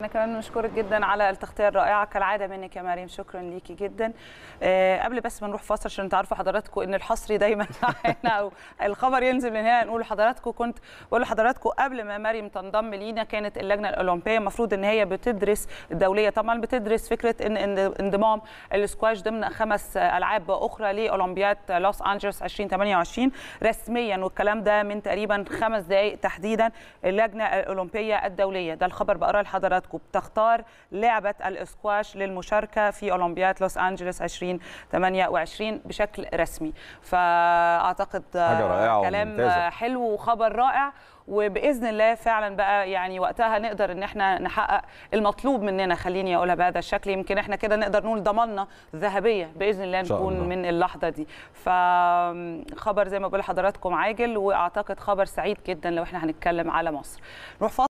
أنا كمان مشكورك جدا على التغطية الرائعة كالعادة منك يا مريم شكرا ليكي جدا أه قبل بس ما نروح فاصل عشان أنتوا عارفة حضراتكم إن الحصري دايما معانا أو الخبر ينزل من هنا نقول لحضراتكم كنت بقول لحضراتكم قبل ما مريم تنضم لينا كانت اللجنة الأولمبية المفروض إن هي بتدرس الدولية طبعا بتدرس فكرة إن انضمام السكواش ضمن خمس ألعاب أخرى لأولمبياد لوس أنجلوس 2028 رسميا والكلام ده من تقريبا خمس دقائق تحديدا اللجنة الأولمبية الدولية ده الخبر بقراه لحضراتكم حضراتكم بتختار لعبه الاسكواش للمشاركه في اولمبياد لوس انجلوس 2028 بشكل رسمي فاعتقد آه، كلام حلو وخبر رائع وباذن الله فعلا بقى يعني وقتها نقدر ان احنا نحقق المطلوب مننا خليني اقولها بهذا الشكل يمكن احنا كده نقدر نقول ضمننا ذهبيه باذن الله نكون الله. من اللحظه دي فخبر زي ما بقول لحضراتكم عاجل واعتقد خبر سعيد جدا لو احنا هنتكلم على مصر نروح